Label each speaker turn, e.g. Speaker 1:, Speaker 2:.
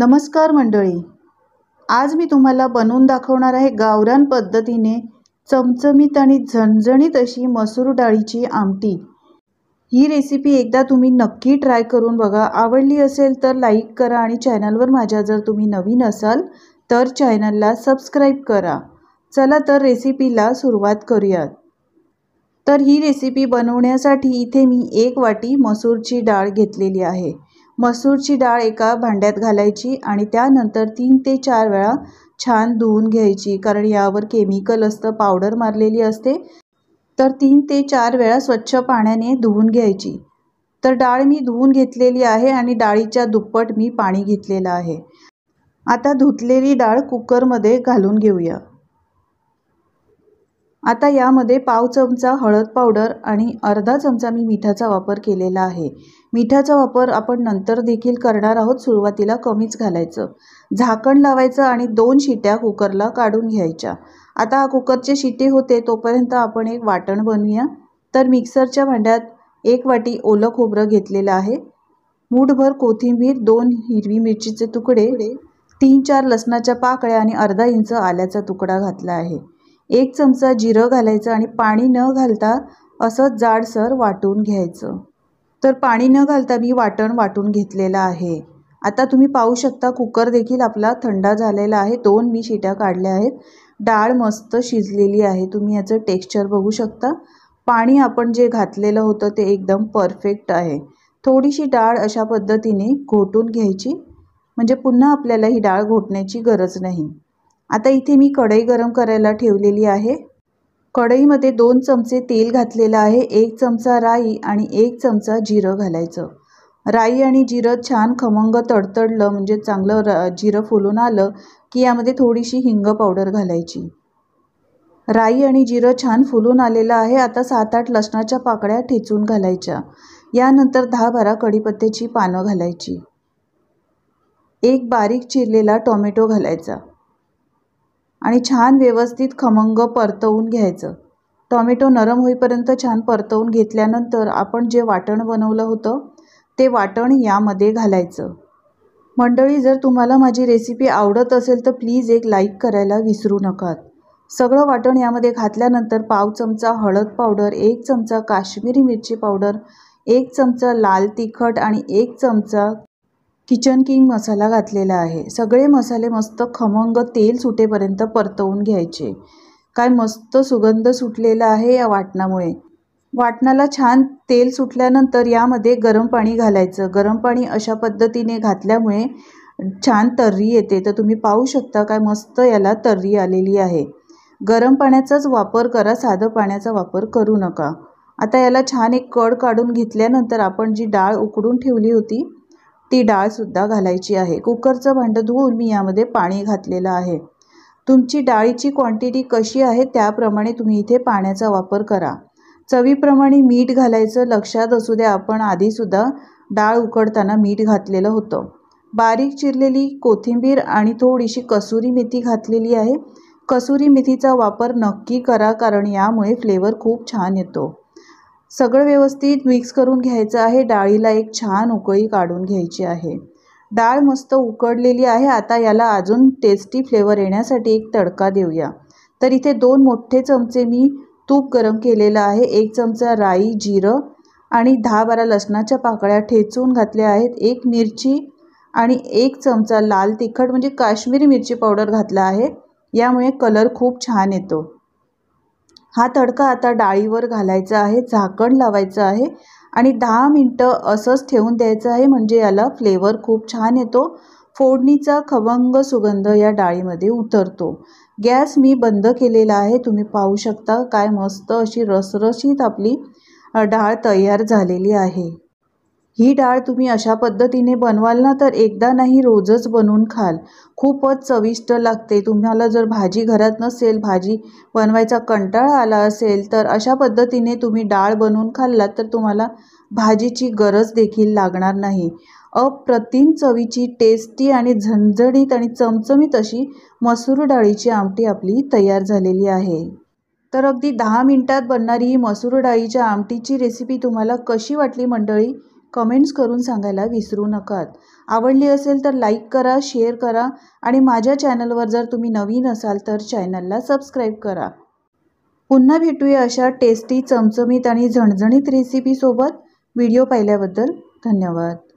Speaker 1: नमस्कार मंडळी आज मी तुम्हाला बनवून दाखवणार आहे गावरान पद्धतीने चमचमीत आणि झणझणीत अशी मसूर डाळीची आमटी ही रेसिपी एकदा तुम्ही नक्की ट्राय करून बघा आवडली असेल तर लाईक करा आणि चॅनलवर माझ्या जर तुम्ही नवीन असाल तर चॅनलला सबस्क्राईब करा चला तर रेसिपीला सुरुवात करूयात तर ही रेसिपी बनवण्यासाठी इथे मी एक वाटी मसूरची डाळ घेतलेली आहे मसूरची डाळ एका भांड्यात घालायची आणि त्यानंतर तीन ते चार वेळा छान धुवून घ्यायची कारण यावर केमिकल असतं पावडर मारलेली असते तर तीन ते चार वेळा स्वच्छ पाण्याने धुवून घ्यायची तर डाळ मी धुवून घेतलेली आहे आणि डाळीच्या दुप्पट मी पाणी घेतलेलं आहे आता धुतलेली डाळ कुकरमध्ये घालून घेऊया आता यामध्ये पाव चमचा हळद पावडर आणि अर्धा चमचा मी मिठाचा वापर केलेला आहे मिठाचा वापर आपण नंतर देखील करणार आहोत सुरुवातीला कमीच घालायचं झाकण लावायचं आणि दोन शिट्या कुकरला काढून घ्यायच्या आता हा कुकरचे शिटे होते तोपर्यंत आपण एक वाटण बनवूया तर मिक्सरच्या भांड्यात एक वाटी ओलं खोबरं घेतलेलं आहे मूठभर कोथिंबीर दोन हिरवी मिरचीचे तुकडे तीन चार लसणाच्या पाकळ्या आणि अर्धा इंच आल्याचा तुकडा घातला आहे एक चमचा जिरं घालायचं आणि पाणी न घालता असं जाडसर वाटून घ्यायचं तर पाणी न घालता मी वाटण वाटून घेतलेलं आहे आता तुम्ही पाहू शकता कुकर देखील आपला थंडा झालेला आहे दोन मी शिट्या काढल्या आहेत डाळ मस्त शिजलेली आहे तुम्ही याचं टेक्स्चर बघू शकता पाणी आपण जे घातलेलं होतं ते एकदम परफेक्ट आहे थोडीशी डाळ अशा पद्धतीने घोटून घ्यायची म्हणजे पुन्हा आपल्याला ही डाळ घोटण्याची गरज नाही आता इथे मी कढई गरम करायला ठेवलेली आहे कढईमध्ये दोन चमचे तेल घातलेलं आहे एक चमचा राई आणि एक चमचा जिरं घालायचं राई आणि जिरं छान खमंग तडतडलं म्हणजे चांगलं र जिरं फुलून आलं की यामध्ये थोडीशी हिंग पावडर घालायची राई आणि जिरं छान फुलून आलेलं आहे आता सात आठ लसणाच्या पाकळ्या ठेचून घालायच्या यानंतर दहा बारा कढीपत्त्याची पानं घालायची एक बारीक चिरलेला टोमॅटो घालायचा आणि छान व्यवस्थित खमंग परतवून घ्यायचं टॉमॅटो नरम होईपर्यंत छान परतवून घेतल्यानंतर आपण जे वाटण बनवलं होतं ते वाटण यामध्ये घालायचं मंडळी जर तुम्हाला माझी रेसिपी आवडत असेल तर प्लीज एक लाईक करायला विसरू नका सगळं वाटण यामध्ये घातल्यानंतर पाव चमचा हळद पावडर एक चमचा काश्मीरी मिरची पावडर एक चमचा लाल तिखट आणि एक चमचा किचन किंग मसाला घातलेला आहे सगळे मसाले मस्त खमंग तेल सुटेपर्यंत परतवून घ्यायचे काय मस्त सुगंध सुटलेला आहे या वाटणामुळे वाटणाला छान तेल सुटल्यानंतर यामध्ये गरम पाणी घालायचं गरम पाणी अशा पद्धतीने घातल्यामुळे छान तर्री येते तर तुम्ही पाहू शकता काय मस्त याला तर्री आलेली आहे गरम पाण्याचाच वापर करा साधं पाण्याचा वापर करू नका आता याला छान एक कड काढून घेतल्यानंतर आपण जी डाळ उकडून ठेवली होती ती डाळसुद्धा घालायची आहे कुकरचं भांडं धुवून मी यामध्ये पाणी घातलेलं आहे तुमची डाळीची क्वांटिटी कशी आहे त्याप्रमाणे तुम्ही इथे पाण्याचा वापर करा चवीप्रमाणे मीठ घालायचं लक्षात असू द्या आपण आधीसुद्धा डाळ उकडताना मीठ घातलेलं होतं बारीक चिरलेली कोथिंबीर आणि थोडीशी कसुरी मेथी घातलेली आहे कसुरी मेथीचा वापर नक्की करा कारण यामुळे फ्लेवर खूप छान येतो सगळं व्यवस्थित मिक्स करून घ्यायचं आहे डाळीला एक छान उकळी काढून घ्यायची आहे डाळ मस्त उकडलेली आहे आता याला अजून टेस्टी फ्लेवर येण्यासाठी एक तडका देऊया तर इथे दोन मोठे चमचे मी तूप गरम केलेलं आहे एक चमचा राई जिरं आणि दहा बारा लसणाच्या पाकळ्या ठेचून घातल्या आहेत एक मिरची आणि एक चमचा लाल तिखट म्हणजे काश्मीरी मिरची पावडर घातला आहे यामुळे कलर खूप छान येतो हा तडका आता डाळीवर घालायचा आहे झाकण लावायचं आहे आणि दहा मिनटं असंच ठेवून द्यायचं आहे म्हणजे याला फ्लेवर खूप छान येतो फोडणीचा खवंग सुगंध या डाळीमध्ये उतरतो गॅस मी बंद केलेला आहे तुम्ही पाहू शकता काय मस्त अशी रसरशीत आपली डाळ तयार झालेली आहे ही डाळ तुम्ही अशा पद्धतीने बनवाल ना तर एकदा नाही रोजच बनवून खाल खूपच चविष्ट लागते तुम्हाला जर भाजी घरात नसेल भाजी बनवायचा कंटाळा आला असेल तर अशा पद्धतीने तुम्ही डाळ बनवून खाल्लात तर तुम्हाला भाजीची गरज देखील लागणार नाही अप्रतिम चवीची टेस्टी आणि झणझणीत आणि चमचमीत अशी मसूर डाळीची आमटी आपली तयार झालेली आहे तर अगदी दहा मिनिटात बनणारी ही मसूर डाळीच्या आमटीची रेसिपी तुम्हाला कशी वाटली मंडळी कमेंट्स करून सांगायला विसरू नकात आवडली असेल तर लाईक करा शेअर करा आणि माझ्या चॅनलवर जर तुम्ही नवीन असाल तर चॅनलला सबस्क्राईब करा पुन्हा भेटूया अशा टेस्टी चमचमीत आणि झणझणीत रेसिपीसोबत व्हिडिओ पाहिल्याबद्दल धन्यवाद